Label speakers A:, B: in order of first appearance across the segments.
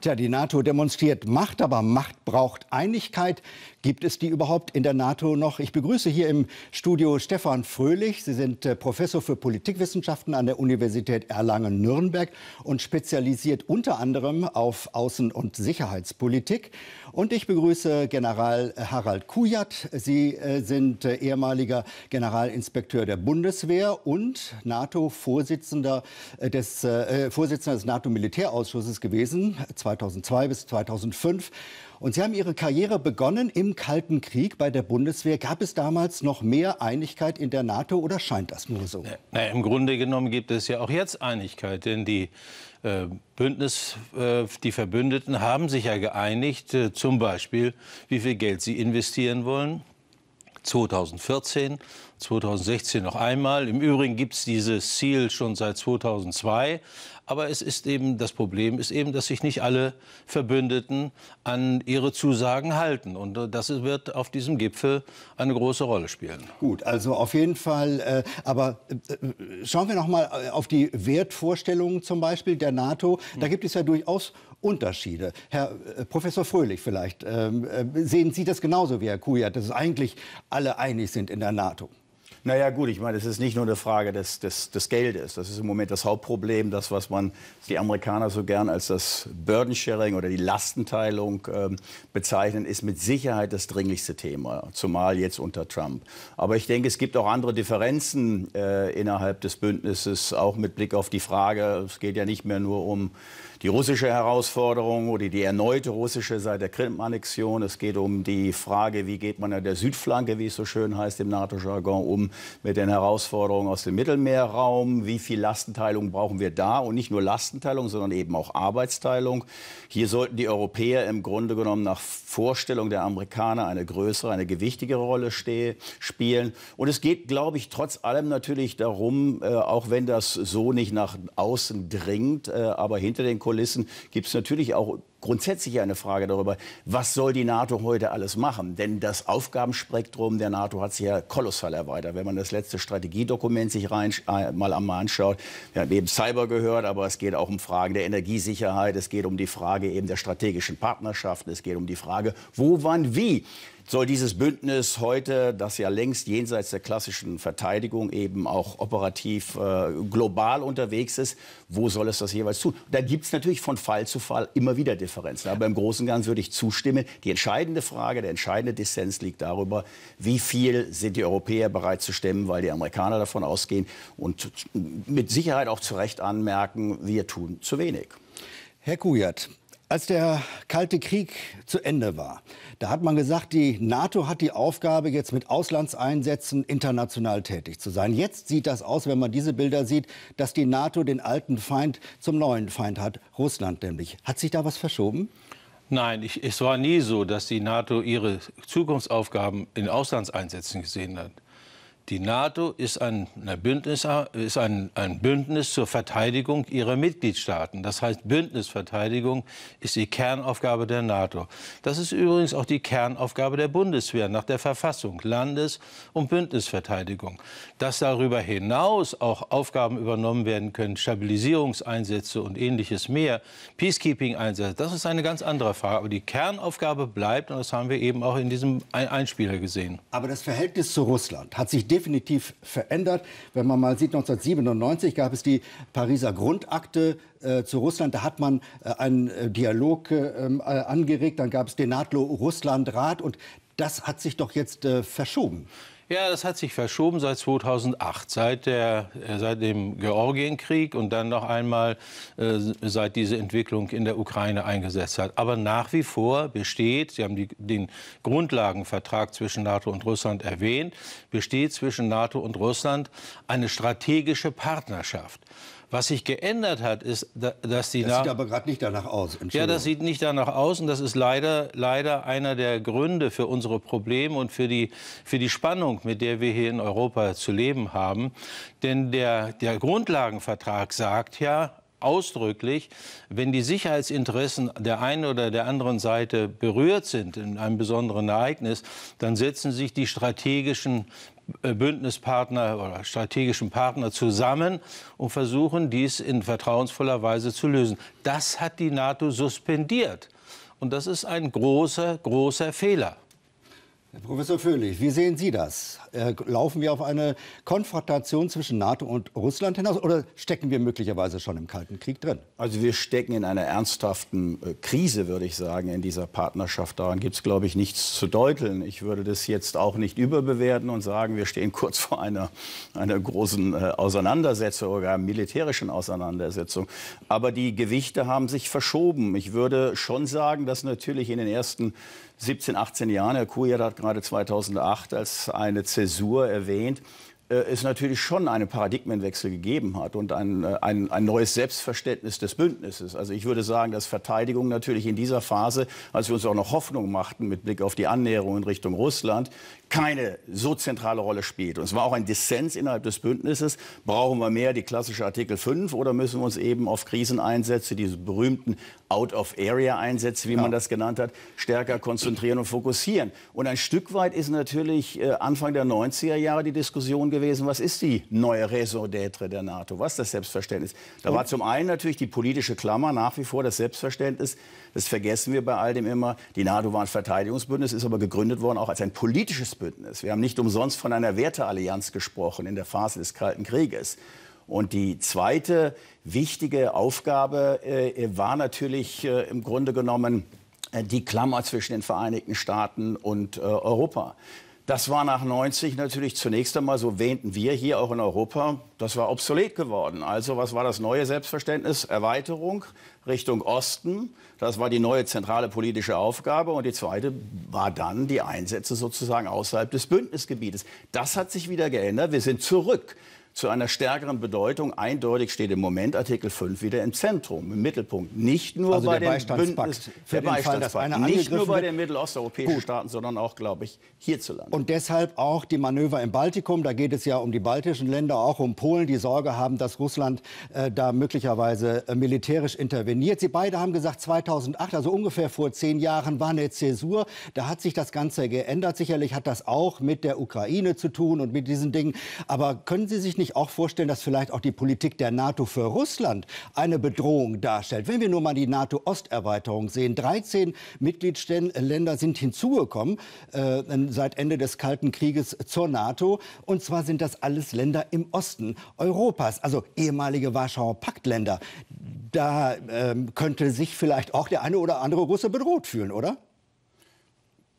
A: Tja, die NATO demonstriert Macht, aber Macht braucht Einigkeit. Gibt es die überhaupt in der NATO noch? Ich begrüße hier im Studio Stefan Fröhlich. Sie sind äh, Professor für Politikwissenschaften an der Universität Erlangen-Nürnberg und spezialisiert unter anderem auf Außen- und Sicherheitspolitik. Und ich begrüße General Harald Kujat. Sie äh, sind äh, ehemaliger Generalinspekteur der Bundeswehr und NATO-Vorsitzender des, äh, des NATO-Militärausschusses gewesen. 2002 bis 2005. Und Sie haben Ihre Karriere begonnen im Kalten Krieg bei der Bundeswehr. Gab es damals noch mehr Einigkeit in der NATO oder scheint das nur so? Äh,
B: na, Im Grunde genommen gibt es ja auch jetzt Einigkeit, denn die äh, Bündnis, äh, die Verbündeten haben sich ja geeinigt, zum Beispiel, wie viel Geld sie investieren wollen. 2014, 2016 noch einmal. Im Übrigen gibt es dieses Ziel schon seit 2002. Aber es ist eben, das Problem ist eben, dass sich nicht alle Verbündeten an ihre Zusagen halten. Und das wird auf diesem Gipfel eine große Rolle spielen.
A: Gut, also auf jeden Fall. Äh, aber äh, schauen wir noch mal äh, auf die Wertvorstellungen zum Beispiel der NATO. Da gibt es ja durchaus Unterschiede. Herr äh, Professor Fröhlich vielleicht, ähm, äh, sehen Sie das genauso wie Herr Kujat, dass es eigentlich alle einig sind in der NATO? Naja gut, ich meine, es ist nicht nur eine Frage des, des,
C: des Geldes. Das ist im Moment das Hauptproblem, das, was man die Amerikaner so gern als das Burden Sharing oder die Lastenteilung äh, bezeichnen, ist mit Sicherheit das dringlichste Thema, zumal jetzt unter Trump. Aber ich denke, es gibt auch andere Differenzen äh, innerhalb des Bündnisses, auch mit Blick auf die Frage, es geht ja nicht mehr nur um die russische Herausforderung oder die erneute russische seit der Krim-Annexion. Es geht um die Frage, wie geht man an der Südflanke, wie es so schön heißt im NATO-Jargon, um mit den Herausforderungen aus dem Mittelmeerraum. Wie viel Lastenteilung brauchen wir da? Und nicht nur Lastenteilung, sondern eben auch Arbeitsteilung. Hier sollten die Europäer im Grunde genommen nach Vorstellung der Amerikaner eine größere, eine gewichtigere Rolle spielen. Und es geht, glaube ich, trotz allem natürlich darum, äh, auch wenn das so nicht nach außen dringt, äh, aber hinter den Kulissen gibt es natürlich auch grundsätzlich eine Frage darüber, was soll die NATO heute alles machen? Denn das Aufgabenspektrum der NATO hat sich ja kolossal erweitert. Wenn man das letzte Strategiedokument sich rein, äh, mal einmal anschaut, wir haben eben Cyber gehört, aber es geht auch um Fragen der Energiesicherheit, es geht um die Frage eben der strategischen Partnerschaften, es geht um die Frage, wo, wann, wie soll dieses Bündnis heute, das ja längst jenseits der klassischen Verteidigung eben auch operativ äh, global unterwegs ist, wo soll es das jeweils tun? Da gibt es natürlich von Fall zu Fall immer wieder Differenzen. Aber im Großen und Ganzen würde ich zustimmen. Die entscheidende Frage, der entscheidende Dissens liegt darüber, wie viel sind die Europäer bereit zu stemmen, weil die Amerikaner davon ausgehen und
A: mit Sicherheit auch zu Recht anmerken, wir tun zu wenig. Herr Kujat, als der Kalte Krieg zu Ende war, da hat man gesagt, die NATO hat die Aufgabe, jetzt mit Auslandseinsätzen international tätig zu sein. Jetzt sieht das aus, wenn man diese Bilder sieht, dass die NATO den alten Feind zum neuen Feind hat, Russland nämlich. Hat sich da was verschoben?
B: Nein, ich, es war nie so, dass die NATO ihre Zukunftsaufgaben in Auslandseinsätzen gesehen hat. Die NATO ist ein Bündnis, ist ein, ein Bündnis zur Verteidigung ihrer Mitgliedstaaten. Das heißt, Bündnisverteidigung ist die Kernaufgabe der NATO. Das ist übrigens auch die Kernaufgabe der Bundeswehr nach der Verfassung, Landes- und Bündnisverteidigung. Dass darüber hinaus auch Aufgaben übernommen werden können, Stabilisierungseinsätze und ähnliches mehr, Peacekeeping-Einsätze, das ist eine ganz andere Frage. Aber die Kernaufgabe bleibt, und das haben wir eben auch in diesem Einspieler gesehen.
A: Aber das Verhältnis zu Russland hat sich definitiv definitiv verändert. Wenn man mal sieht, 1997 gab es die Pariser Grundakte äh, zu Russland. Da hat man äh, einen äh, Dialog äh, ähm, äh, angeregt. Dann gab es den NATO-Russland-Rat. Und das hat sich doch jetzt verschoben.
B: Ja, das hat sich verschoben seit 2008, seit, der, äh, seit dem Georgienkrieg und dann noch einmal äh, seit diese Entwicklung in der Ukraine eingesetzt hat. Aber nach wie vor besteht, Sie haben die, den Grundlagenvertrag zwischen NATO und Russland erwähnt, besteht zwischen NATO und Russland eine strategische Partnerschaft. Was sich geändert hat, ist, dass die... Das nach... sieht aber
A: gerade nicht danach aus. Ja, das
B: sieht nicht danach aus und das ist leider, leider einer der Gründe für unsere Probleme und für die, für die Spannung, mit der wir hier in Europa zu leben haben. Denn der, der Grundlagenvertrag sagt ja, ausdrücklich, wenn die Sicherheitsinteressen der einen oder der anderen Seite berührt sind in einem besonderen Ereignis, dann setzen sich die strategischen äh, Bündnispartner oder strategischen Partner zusammen und versuchen, dies in vertrauensvoller Weise zu lösen. Das hat die NATO suspendiert. Und das ist ein großer, großer Fehler. Herr Professor
A: Föhlich, wie sehen Sie das? Äh, laufen wir auf eine Konfrontation zwischen NATO und Russland hinaus oder stecken wir möglicherweise schon im Kalten Krieg drin? Also wir stecken in einer ernsthaften
C: äh, Krise, würde ich sagen, in dieser Partnerschaft. Daran gibt es, glaube ich, nichts zu deuteln. Ich würde das jetzt auch nicht überbewerten und sagen, wir stehen kurz vor einer, einer großen äh, Auseinandersetzung oder einer militärischen Auseinandersetzung. Aber die Gewichte haben sich verschoben. Ich würde schon sagen, dass natürlich in den ersten 17, 18 Jahren, Herr Kujat hat gerade 2008 als eine Zäsur erwähnt, äh, es natürlich schon einen Paradigmenwechsel gegeben hat und ein, äh, ein, ein, neues Selbstverständnis des Bündnisses. Also ich würde sagen, dass Verteidigung natürlich in dieser Phase, als wir uns auch noch Hoffnung machten mit Blick auf die Annäherung in Richtung Russland, keine so zentrale Rolle spielt. Und es war auch ein Dissens innerhalb des Bündnisses. Brauchen wir mehr die klassische Artikel 5 oder müssen wir uns eben auf Kriseneinsätze, diese berühmten Out-of-Area-Einsätze, wie ja. man das genannt hat, stärker konzentrieren und fokussieren? Und ein Stück weit ist natürlich äh, Anfang der 90er Jahre die Diskussion gewesen, was ist die neue Raison d'être der NATO? Was ist das Selbstverständnis? Da war zum einen natürlich die politische Klammer nach wie vor das Selbstverständnis. Das vergessen wir bei all dem immer. Die NATO war ein Verteidigungsbündnis, ist aber gegründet worden auch als ein politisches Bündnis. Wir haben nicht umsonst von einer Werteallianz gesprochen in der Phase des Kalten Krieges. Und die zweite wichtige Aufgabe äh, war natürlich äh, im Grunde genommen äh, die Klammer zwischen den Vereinigten Staaten und äh, Europa. Das war nach 90 natürlich zunächst einmal, so wähnten wir hier auch in Europa, das war obsolet geworden. Also was war das neue Selbstverständnis? Erweiterung Richtung Osten. Das war die neue zentrale politische Aufgabe. Und die zweite war dann die Einsätze sozusagen außerhalb des Bündnisgebietes. Das hat sich wieder geändert. Wir sind zurück zu einer stärkeren Bedeutung. Eindeutig steht im Moment Artikel 5 wieder im Zentrum, im Mittelpunkt. Nicht nur also bei der den Bündnis, der Beistandspakt. nicht nur bei den mittelosteuropäischen Gut. Staaten, sondern auch, glaube ich, hierzulande.
A: Und deshalb auch die Manöver im Baltikum. Da geht es ja um die baltischen Länder, auch um Polen, die Sorge haben, dass Russland äh, da möglicherweise äh, militärisch interveniert. Sie beide haben gesagt, 2008, also ungefähr vor zehn Jahren, war eine Zäsur. Da hat sich das Ganze geändert. Sicherlich hat das auch mit der Ukraine zu tun und mit diesen Dingen. Aber können Sie sich nicht sich auch vorstellen, dass vielleicht auch die Politik der NATO für Russland eine Bedrohung darstellt. Wenn wir nur mal die NATO-Osterweiterung sehen, 13 Mitgliedsländer sind hinzugekommen äh, seit Ende des Kalten Krieges zur NATO. Und zwar sind das alles Länder im Osten Europas, also ehemalige Warschauer Paktländer. Da äh, könnte sich vielleicht auch der eine oder andere Russe bedroht fühlen, oder?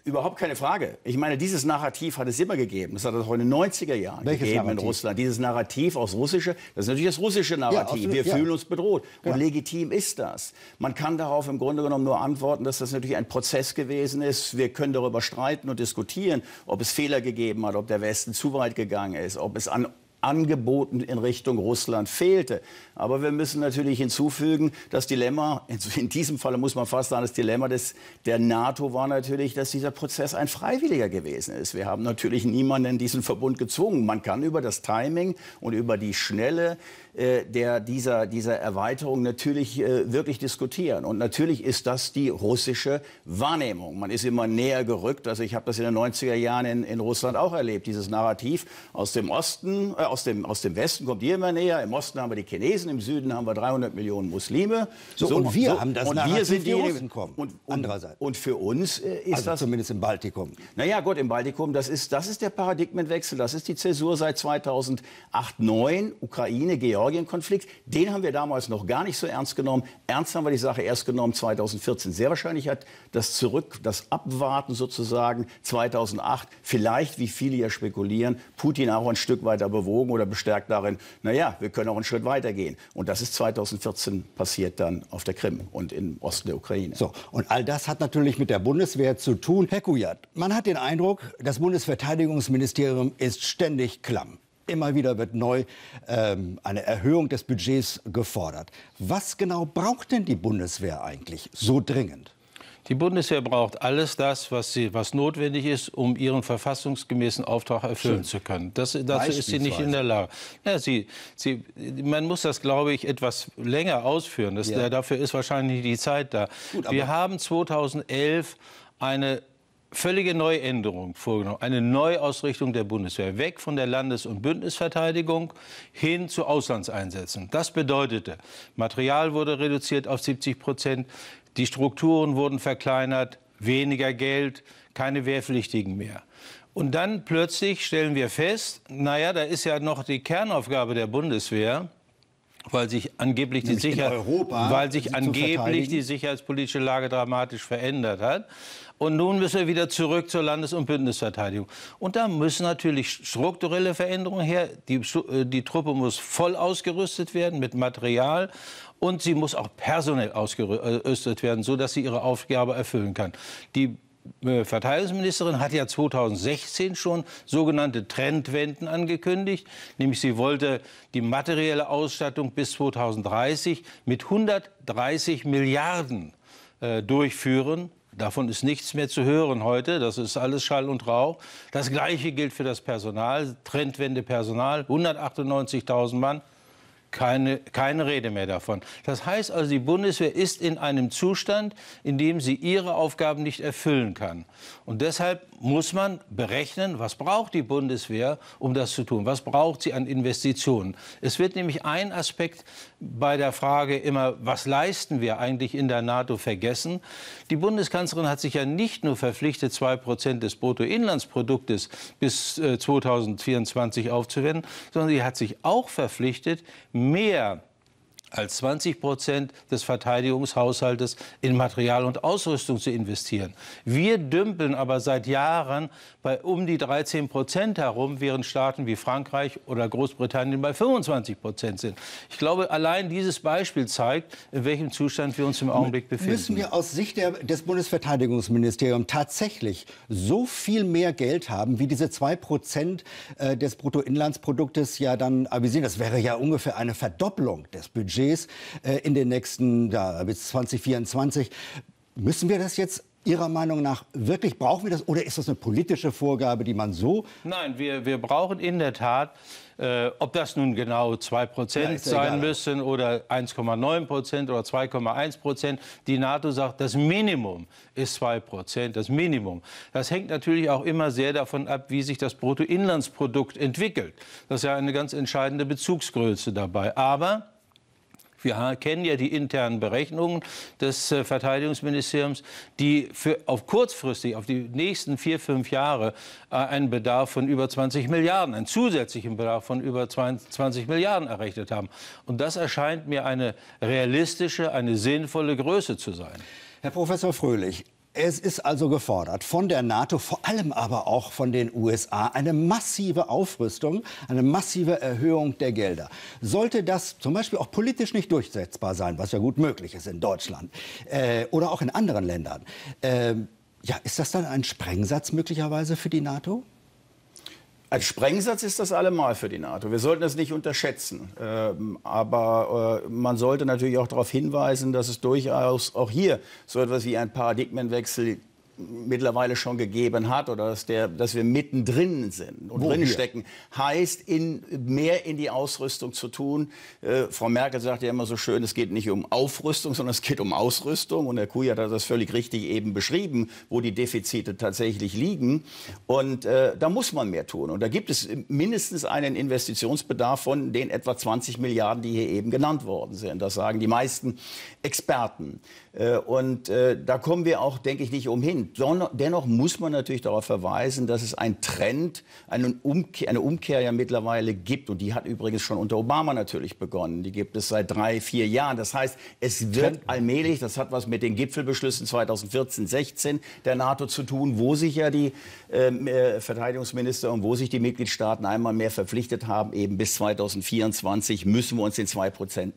C: Überhaupt keine Frage. Ich meine, dieses Narrativ hat es immer gegeben. Das hat es auch in den 90er Jahren Welches gegeben Narrativ? in Russland. Dieses Narrativ aus russische, das ist natürlich das russische Narrativ. Ja, Wir ja. fühlen uns bedroht. Ja. Und legitim ist das. Man kann darauf im Grunde genommen nur antworten, dass das natürlich ein Prozess gewesen ist. Wir können darüber streiten und diskutieren, ob es Fehler gegeben hat, ob der Westen zu weit gegangen ist, ob es an Angeboten in Richtung Russland fehlte. Aber wir müssen natürlich hinzufügen, das Dilemma, also in diesem Fall muss man fast sagen, das Dilemma des, der NATO war natürlich, dass dieser Prozess ein freiwilliger gewesen ist. Wir haben natürlich niemanden in diesen Verbund gezwungen. Man kann über das Timing und über die Schnelle äh, der, dieser, dieser Erweiterung natürlich äh, wirklich diskutieren. Und natürlich ist das die russische Wahrnehmung. Man ist immer näher gerückt. Also ich habe das in den 90er Jahren in, in Russland auch erlebt, dieses Narrativ aus dem Osten, äh, aus dem, aus dem Westen kommt hier immer näher, im Osten haben wir die Chinesen, im Süden haben wir 300 Millionen Muslime. So, so und wir so, haben das und wir sind die, Russen kommen, und, und, Und für uns äh, ist also das... zumindest im Baltikum. Naja gut, im Baltikum, das ist, das ist der Paradigmenwechsel, das ist die Zäsur seit 2008, 2009, Ukraine-Georgien-Konflikt. Den haben wir damals noch gar nicht so ernst genommen. Ernst haben wir die Sache erst genommen 2014. Sehr wahrscheinlich hat das Zurück, das Abwarten sozusagen 2008 vielleicht, wie viele ja spekulieren, Putin auch ein Stück weiter bewogen bewogen oder bestärkt darin, naja, wir können auch einen Schritt weiter gehen. Und das ist 2014 passiert dann auf der Krim und im Osten der Ukraine.
A: So, und all das hat natürlich mit der Bundeswehr zu tun. Herr Kujat, man hat den Eindruck, das Bundesverteidigungsministerium ist ständig klamm. Immer wieder wird neu ähm, eine Erhöhung des Budgets gefordert. Was genau braucht denn die Bundeswehr eigentlich so
B: dringend? Die Bundeswehr braucht alles das, was, sie, was notwendig ist, um ihren verfassungsgemäßen Auftrag erfüllen Schön. zu können. Das, dazu ist sie nicht in der Lage. Ja, sie, sie, man muss das, glaube ich, etwas länger ausführen. Das, ja. Äh, dafür ist wahrscheinlich die Zeit da. Gut, Wir haben 2011 eine völlige Neuänderung vorgenommen, eine Neuausrichtung der Bundeswehr, weg von der Landes- und Bündnisverteidigung hin zu Auslandseinsätzen. Das bedeutete, Material wurde reduziert auf 70 Prozent, die Strukturen wurden verkleinert, weniger Geld, keine Wehrpflichtigen mehr. Und dann plötzlich stellen wir fest, naja, da ist ja noch die Kernaufgabe der Bundeswehr, weil sich angeblich, Nämlich die, Sicher Europa, weil sich angeblich die sicherheitspolitische Lage dramatisch verändert hat. Und nun müssen wir wieder zurück zur Landes- und Bündnisverteidigung. Und da müssen natürlich strukturelle Veränderungen her. Die, äh, die Truppe muss voll ausgerüstet werden mit Material und sie muss auch personell ausgerüstet werden, sodass sie ihre Aufgabe erfüllen kann. Die äh, Verteidigungsministerin hat ja 2016 schon sogenannte Trendwenden angekündigt, nämlich sie wollte die materielle Ausstattung bis 2030 mit 130 Milliarden äh, durchführen. Davon ist nichts mehr zu hören heute. Das ist alles Schall und Rauch. Das Gleiche gilt für das Personal. Trendwende Personal, 198.000 Mann keine, keine Rede mehr davon. Das heißt also, die Bundeswehr ist in einem Zustand, in dem sie ihre Aufgaben nicht erfüllen kann. Und deshalb muss man berechnen, was braucht die Bundeswehr, um das zu tun? Was braucht sie an Investitionen? Es wird nämlich ein Aspekt bei der Frage immer, was leisten wir eigentlich in der NATO, vergessen. Die Bundeskanzlerin hat sich ja nicht nur verpflichtet, 2% des Bruttoinlandsproduktes bis 2024 äh, aufzuwenden, sondern sie hat sich auch verpflichtet, mehr als 20 Prozent des Verteidigungshaushaltes in Material und Ausrüstung zu investieren. Wir dümpeln aber seit Jahren bei um die 13 Prozent herum, während Staaten wie Frankreich oder Großbritannien bei 25 Prozent sind. Ich glaube, allein dieses Beispiel zeigt, in welchem Zustand wir uns im Augenblick befinden. Müssen wir
A: aus Sicht der, des Bundesverteidigungsministeriums tatsächlich so viel mehr Geld haben, wie diese 2 Prozent äh, des Bruttoinlandsproduktes ja dann avisieren? Das wäre ja ungefähr eine Verdopplung des Budgets Budgets äh, in den nächsten, ja, bis 2024. Müssen wir das jetzt Ihrer Meinung nach wirklich brauchen wir das oder ist das eine politische Vorgabe, die man
B: so? Nein, wir, wir brauchen in der Tat, äh, ob das nun genau 2 Prozent ja, sein egal. müssen oder 1,9 Prozent oder 2,1 Prozent. Die NATO sagt, das Minimum ist 2 Prozent, das Minimum. Das hängt natürlich auch immer sehr davon ab, wie sich das Bruttoinlandsprodukt entwickelt. Das ist ja eine ganz entscheidende Bezugsgröße dabei. Aber wir kennen ja die internen Berechnungen des äh, Verteidigungsministeriums, die für auf kurzfristig, auf die nächsten vier, fünf Jahre äh, einen Bedarf von über 20 Milliarden, einen zusätzlichen Bedarf von über 20 Milliarden errechnet haben. Und das erscheint mir eine realistische, eine sinnvolle Größe zu sein.
A: Herr Professor Fröhlich, es ist also gefordert von der NATO, vor allem aber auch von den USA, eine massive Aufrüstung, eine massive Erhöhung der Gelder. Sollte das zum Beispiel auch politisch nicht durchsetzbar sein, was ja gut möglich ist in Deutschland äh, oder auch in anderen Ländern, äh, ja, ist das dann ein Sprengsatz möglicherweise für die NATO?
C: Als Sprengsatz ist das allemal für die NATO. Wir sollten das nicht unterschätzen. Ähm, aber äh, man sollte natürlich auch darauf hinweisen, dass es durchaus auch hier so etwas wie ein Paradigmenwechsel mittlerweile schon gegeben hat oder dass, der, dass wir mittendrin sind und Wo drin stecken, heißt in, mehr in die Ausrüstung zu tun. Äh, Frau Merkel sagt ja immer so schön, es geht nicht um Aufrüstung, sondern es geht um Ausrüstung. Und Herr Kuja hat das völlig richtig eben beschrieben, wo die Defizite tatsächlich liegen. Und äh, da muss man mehr tun. Und da gibt es mindestens einen Investitionsbedarf von den etwa 20 Milliarden, die hier eben genannt worden sind. Das sagen die meisten Experten. Äh, und äh, da kommen wir auch, denke ich, nicht umhin. Dennoch muss man natürlich darauf verweisen, dass es einen Trend, eine Umkehr, eine Umkehr ja mittlerweile gibt. Und die hat übrigens schon unter Obama natürlich begonnen. Die gibt es seit drei, vier Jahren. Das heißt, es wird allmählich, das hat was mit den Gipfelbeschlüssen 2014, 16 der NATO zu tun, wo sich ja die ähm, äh, Verteidigungsminister und wo sich die Mitgliedstaaten einmal mehr verpflichtet haben, eben bis 2024 müssen wir uns den 2%-Ziel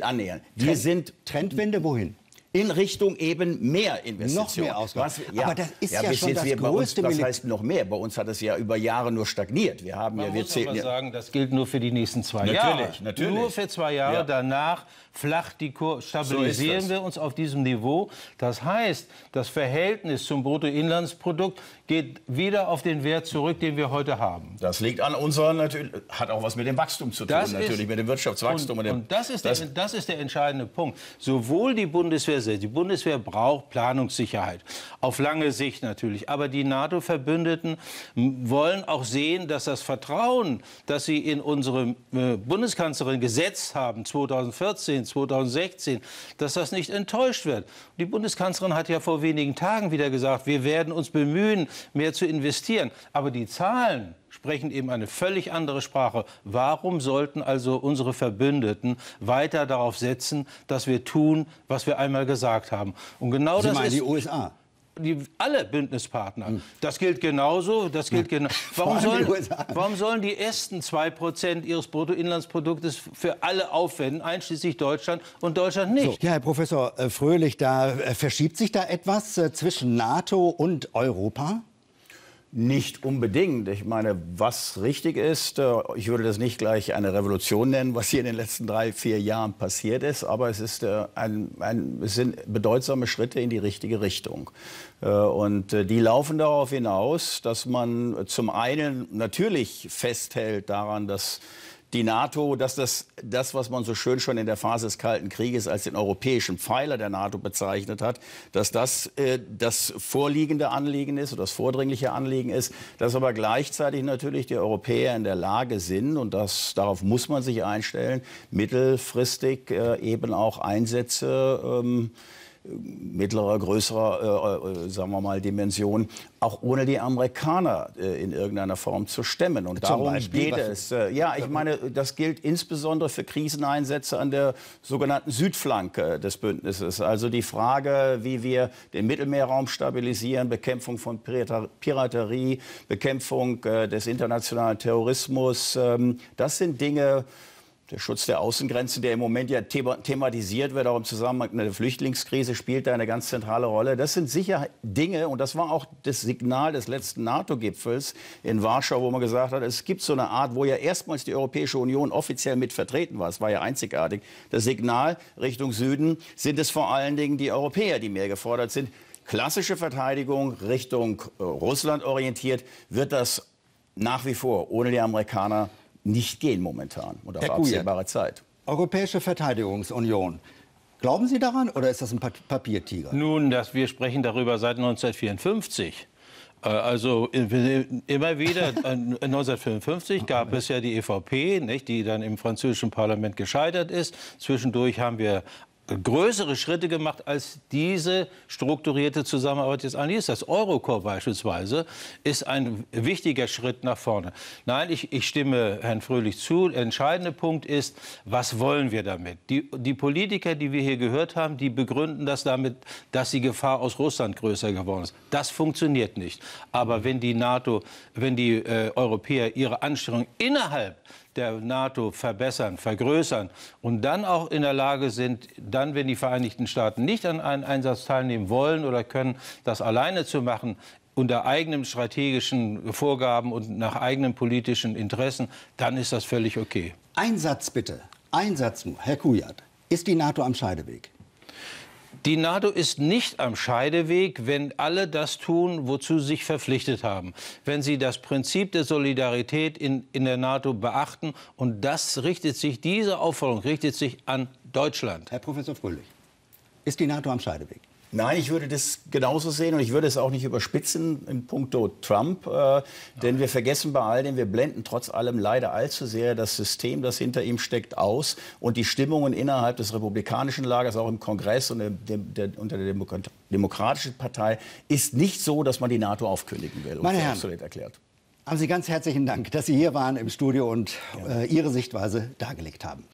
C: 2 annähern. Wir Trend, sind Trendwende wohin? in Richtung eben
B: mehr Investitionen. Noch mehr Ausgaben. Was, ja, Aber das ist ja, ja schon das größte uns, Was heißt
C: noch mehr. Bei uns hat es ja über Jahre nur stagniert. Wir haben Man ja, wir muss aber ja. sagen,
B: das gilt nur für die nächsten zwei natürlich, Jahre. Natürlich, Nur für zwei Jahre. Ja. Danach flacht die Kur stabilisieren so wir uns auf diesem Niveau. Das heißt, das Verhältnis zum Bruttoinlandsprodukt geht wieder auf den Wert zurück, den wir heute haben. Das liegt an unseren, natürlich, hat auch was mit dem Wachstum zu tun, das natürlich, ist, mit dem Wirtschaftswachstum. Und, dem, und das, ist das, der, das ist der entscheidende Punkt. Sowohl die Bundeswehr selbst, die Bundeswehr braucht Planungssicherheit, auf lange Sicht natürlich. Aber die NATO-Verbündeten wollen auch sehen, dass das Vertrauen, das sie in unsere äh, Bundeskanzlerin gesetzt haben, 2014, 2016, dass das nicht enttäuscht wird. Die Bundeskanzlerin hat ja vor wenigen Tagen wieder gesagt, wir werden uns bemühen, mehr zu investieren. Aber die Zahlen sprechen eben eine völlig andere Sprache. Warum sollten also unsere Verbündeten weiter darauf setzen, dass wir tun, was wir einmal gesagt haben? Und genau Sie das meinen ist die USA die, alle Bündnispartner. Hm. Das gilt genauso. Das gilt ja. Warum sollen, warum sollen die ersten 2% ihres Bruttoinlandsproduktes für alle aufwenden, einschließlich Deutschland und Deutschland nicht? So.
A: Ja, Herr Professor äh, Fröhlich, da äh, verschiebt sich da etwas äh, zwischen NATO und Europa? Nicht
C: unbedingt. Ich meine, was richtig ist, äh, ich würde das nicht gleich eine Revolution nennen, was hier in den letzten drei, vier Jahren passiert ist, aber es, ist äh, ein, ein, es sind bedeutsame Schritte in die richtige Richtung. Äh, und die laufen darauf hinaus, dass man zum einen natürlich festhält daran, dass die NATO, dass das, das, was man so schön schon in der Phase des Kalten Krieges als den europäischen Pfeiler der NATO bezeichnet hat, dass das äh, das vorliegende Anliegen ist oder das vordringliche Anliegen ist, dass aber gleichzeitig natürlich die Europäer in der Lage sind, und das, darauf muss man sich einstellen, mittelfristig äh, eben auch Einsätze ähm, mittlerer, größerer, äh, äh, sagen wir mal, Dimension, auch ohne die Amerikaner äh, in irgendeiner Form zu stemmen. Und Zum darum Beispiel, geht es. Äh, ja, ich meine, das gilt insbesondere für Kriseneinsätze an der sogenannten Südflanke des Bündnisses. Also die Frage, wie wir den Mittelmeerraum stabilisieren, Bekämpfung von Piraterie, Bekämpfung äh, des internationalen Terrorismus, ähm, das sind Dinge, der Schutz der Außengrenzen, der im Moment ja thematisiert wird, auch im Zusammenhang mit der Flüchtlingskrise, spielt da eine ganz zentrale Rolle. Das sind sicher Dinge, und das war auch das Signal des letzten NATO-Gipfels in Warschau, wo man gesagt hat, es gibt so eine Art, wo ja erstmals die Europäische Union offiziell mit vertreten war. Es war ja einzigartig. Das Signal Richtung Süden sind es vor allen Dingen die Europäer, die mehr gefordert sind. Klassische Verteidigung Richtung äh, Russland orientiert,
A: wird das nach wie vor ohne die Amerikaner nicht gehen momentan oder auf absehbare Zeit. Europäische Verteidigungsunion. Glauben Sie daran oder ist das ein Papiertiger?
B: Nun, dass wir sprechen darüber seit 1954. Äh, also äh, immer wieder, 1955 äh, gab es ja die EVP, nicht, die dann im französischen Parlament gescheitert ist. Zwischendurch haben wir größere Schritte gemacht, als diese strukturierte Zusammenarbeit jetzt eigentlich ist. Das Eurocore beispielsweise ist ein wichtiger Schritt nach vorne. Nein, ich, ich stimme Herrn Fröhlich zu. Der entscheidende Punkt ist, was wollen wir damit? Die, die Politiker, die wir hier gehört haben, die begründen das damit, dass die Gefahr aus Russland größer geworden ist. Das funktioniert nicht. Aber wenn die NATO, wenn die äh, Europäer ihre Anstrengungen innerhalb der NATO verbessern, vergrößern und dann auch in der Lage sind, dann, wenn die Vereinigten Staaten nicht an einem Einsatz teilnehmen wollen oder können, das alleine zu machen, unter eigenen strategischen Vorgaben und nach eigenen politischen Interessen, dann ist das völlig okay. Einsatz bitte, Einsatz nur, Herr Kujat. Ist die NATO am Scheideweg? Die NATO ist nicht am Scheideweg, wenn alle das tun, wozu sie sich verpflichtet haben. Wenn sie das Prinzip der Solidarität in, in der NATO beachten. Und das richtet sich, diese Aufforderung richtet sich an Deutschland. Herr Professor Fröhlich,
A: ist die NATO am Scheideweg?
C: Nein, ich würde das genauso sehen und ich würde es auch nicht überspitzen in puncto Trump, äh, denn wir vergessen bei all dem, wir blenden trotz allem leider allzu sehr das System, das hinter ihm steckt, aus und die Stimmungen innerhalb des republikanischen Lagers, auch im Kongress und der, der, unter der Demokratischen Partei, ist nicht so, dass man die NATO aufkündigen will. Meine Herren, absolut erklärt.
A: Haben Sie ganz herzlichen Dank, dass Sie hier waren im Studio und äh, Ihre Sichtweise dargelegt haben.